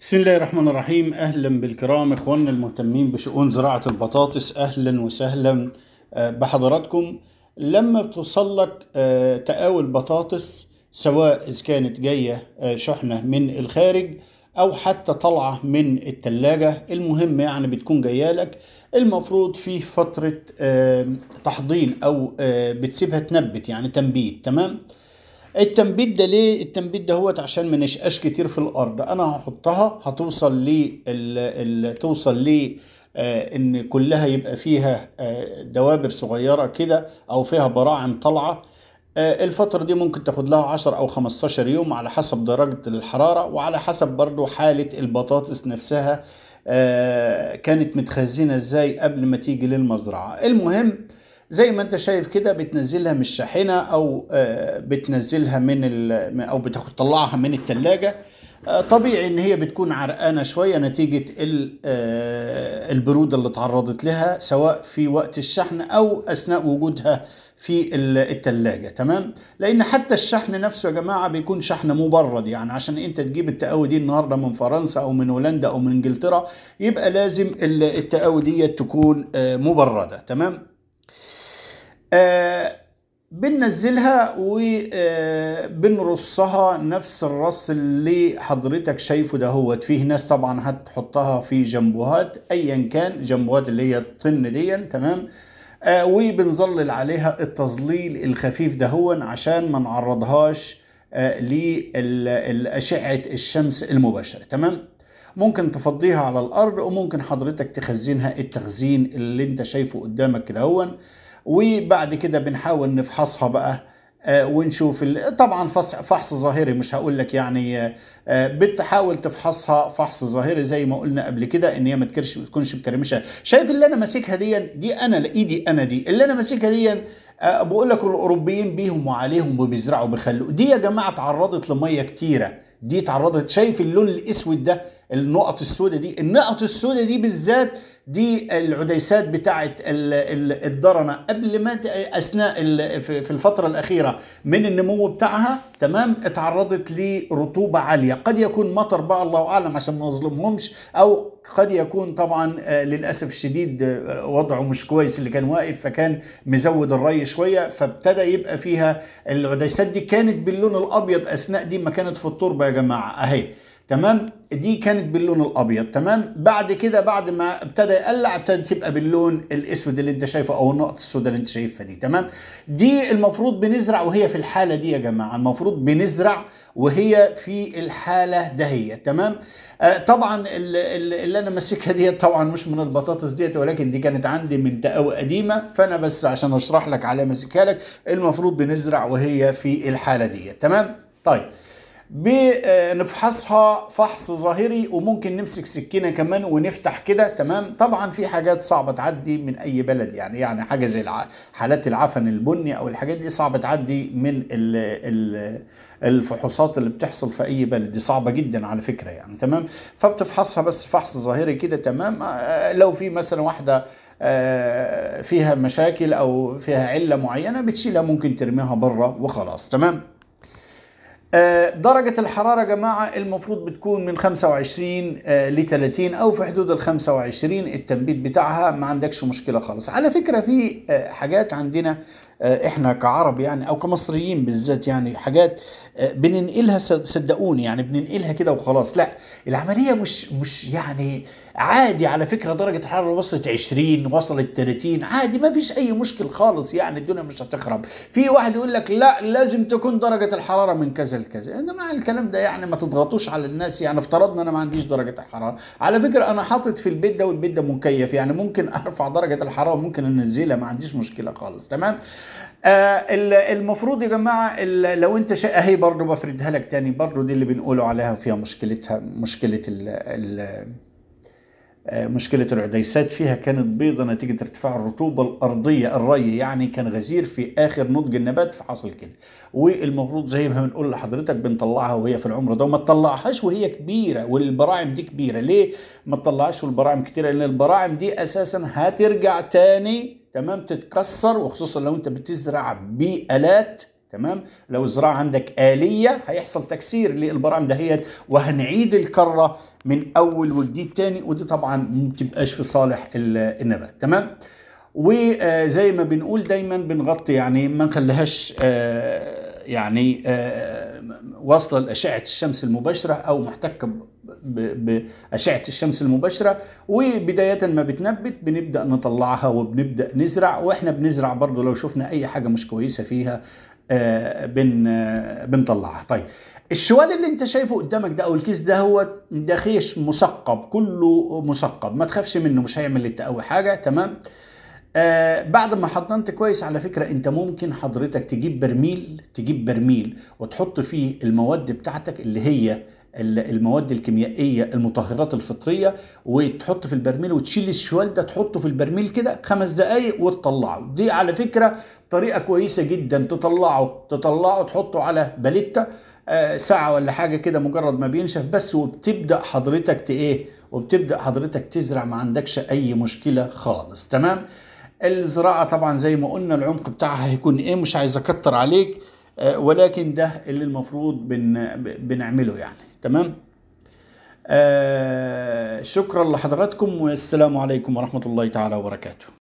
بسم الله الرحمن الرحيم اهلا بالكرام اخواننا المهتمين بشؤون زراعه البطاطس اهلا وسهلا آه، بحضراتكم لما بتوصل لك آه، تقاول بطاطس سواء اذا كانت جايه آه، شحنه من الخارج او حتى طالعه من التلاجة المهم يعني بتكون جايه لك المفروض في فتره تحضين او بتسيبها تنبت يعني تنبيت تمام التنبيت ده ليه التنبيت ده هوت عشان ما نشقاش كتير في الارض انا هحطها هتوصل لي توصل لي آه، ان كلها يبقى فيها آه، دوابر صغيره كده او فيها براعم طالعه آه، الفترة دي ممكن تاخد لها 10 أو 15 يوم على حسب درجة الحرارة وعلى حسب برضو حالة البطاطس نفسها كانت متخزنة ازاي قبل ما تيجي للمزرعة المهم زي ما انت شايف كده بتنزلها من الشاحنه او آه، بتنزلها من او بتطلعها من الثلاجه آه، طبيعي ان هي بتكون عرقانه شويه نتيجه آه، البروده اللي اتعرضت لها سواء في وقت الشحن او اثناء وجودها في التلاجة تمام لان حتى الشحن نفسه يا جماعه بيكون شحن مبرد يعني عشان انت تجيب التقاوي دي النهارده من فرنسا او من هولندا او من انجلترا يبقى لازم التقاوي دي تكون مبرده تمام آه، بننزلها وبنرصها آه، نفس الرص اللي حضرتك شايفه دهوت فيه ناس طبعا هتحطها في جنبوهات ايا كان جنبوهات اللي هي الطن دي تمام آه وبنظلل عليها التظليل الخفيف دهون عشان ما نعرضهاش آه لأشعة الشمس المباشرة تمام ممكن تفضيها على الأرض وممكن حضرتك تخزينها التخزين اللي انت شايفه قدامك كدهون وبعد كده بنحاول نفحصها بقى آه، ونشوف طبعا فحص ظاهري مش هقول لك يعني آه، بتحاول تفحصها فحص ظاهري زي ما قلنا قبل كده ان هي ما تكرش ما تكونش مكرمشه شايف اللي انا ماسكها دي دي انا ايدي انا دي اللي انا ماسكها دي آه، بقول لك الاوروبيين بيهم وعليهم وبيزرعوا بيخلوا دي يا جماعه اتعرضت لميه كتيره دي اتعرضت شايف اللون الاسود ده النقط السوداء دي النقط السوداء دي بالذات دي العديسات بتاعه الدرنه قبل ما اثناء في الفتره الاخيره من النمو بتاعها تمام اتعرضت لرطوبه عاليه قد يكون مطر بقى الله اعلم عشان ما نظلمهمش او قد يكون طبعا آه، للاسف الشديد آه، وضعه مش كويس اللي كان واقف فكان مزود الري شويه فابتدى يبقى فيها العديسات دي كانت باللون الابيض اثناء دي ما كانت في التربه يا جماعه اهي تمام دي كانت باللون الابيض تمام بعد كده بعد ما ابتدى يقلع ابتدت تبقى باللون الاسود اللي انت شايفه او النقط السوداء اللي انت شايفها دي تمام دي المفروض بنزرع وهي في الحاله دي يا جماعه المفروض بنزرع وهي في الحاله دهيه تمام آه طبعا اللي انا ماسكها ديت طبعا مش من البطاطس ديت ولكن دي كانت عندي من تقاوى قديمه فانا بس عشان اشرح لك على ماسكها لك المفروض بنزرع وهي في الحاله ديت تمام طيب بنفحصها فحص ظاهري وممكن نمسك سكينة كمان ونفتح كده تمام طبعا في حاجات صعبة تعدي من اي بلد يعني يعني حاجة زي حالات العفن البني او الحاجات دي صعبة تعدي من الـ الـ الفحوصات اللي بتحصل في اي بلد دي صعبه جدا على فكره يعني تمام فبتفحصها بس فحص ظاهري كده تمام آه، لو في مثلا واحده آه، فيها مشاكل او فيها عله معينه بتشيلها ممكن ترميها بره وخلاص تمام آه، درجة الحرارة يا جماعة المفروض بتكون من 25 ل 30 أو في حدود ال 25 التنبيت بتاعها ما عندكش مشكلة خالص على فكرة في آه، حاجات عندنا آه، احنا كعرب يعني او كمصريين بالذات يعني حاجات آه، بننقلها صدقوني يعني بننقلها كده وخلاص لا العمليه مش مش يعني عادي على فكره درجه الحراره وصلت 20 وصلت 30 عادي ما فيش اي مشكل خالص يعني الدنيا مش هتخرب في واحد يقول لك لا لازم تكون درجه الحراره من كذا لكذا مع الكلام ده يعني ما تضغطوش على الناس يعني افترضنا انا ما عنديش درجه الحراره على فكره انا حاطط في البيت ده والبيت ده مكيف يعني ممكن ارفع درجه الحراره ممكن انزلها ما عنديش مشكله خالص تمام آه، المفروض يا جماعه لو انت شقه اهي برضه بفردها لك تاني برضه دي اللي بنقوله عليها فيها مشكلتها مشكله الـ الـ آه، مشكلة العديسات فيها كانت بيضة نتيجة ارتفاع الرطوبة الأرضية الري يعني كان غزير في آخر نضج النبات فحصل كده والمفروض زي ما بنقول لحضرتك بنطلعها وهي في العمر ده وما تطلعهاش وهي كبيرة والبراعم دي كبيرة ليه ما تطلعهاش والبراعم كتيرة لأن البراعم دي أساسا هترجع تاني تمام تتكسر وخصوصا لو انت بتزرع بالات تمام لو الزراعه عندك اليه هيحصل تكسير للبراعم دهيت وهنعيد الكره من اول وجديد تاني ودي طبعا ما بتبقاش في صالح النبات تمام وزي ما بنقول دايما بنغطي يعني ما نخليهاش آه، يعني آه، واصله لاشعه الشمس المباشره او محتكه بأشعة الشمس المباشرة وبداية ما بتنبت بنبدأ نطلعها وبنبدأ نزرع وإحنا بنزرع برضو لو شفنا أي حاجة مش كويسة فيها آه، بن بنطلعها طيب الشوال اللي انت شايفه قدامك ده او الكيس ده هو ده خيش مثقب كله مثقب ما تخافش منه مش هيعمل للتقوي حاجه تمام آه بعد ما حضنت كويس على فكرة انت ممكن حضرتك تجيب برميل تجيب برميل وتحط فيه المواد بتاعتك اللي هي المواد الكيميائيه المطهرات الفطريه وتحط في البرميل وتشيل الشوال ده تحطه في البرميل كده خمس دقائق وتطلعه دي على فكره طريقه كويسه جدا تطلعه تطلعه تحطه على باليتا آه، ساعه ولا حاجه كده مجرد ما بينشف بس وبتبدا حضرتك تإيه وبتبدا حضرتك تزرع ما عندكش اي مشكله خالص تمام الزراعه طبعا زي ما قلنا العمق بتاعها هيكون ايه مش عايز اكتر عليك آه، ولكن ده اللي المفروض بن بنعمله يعني تمام آه، شكرا لحضراتكم والسلام عليكم ورحمة الله تعالى وبركاته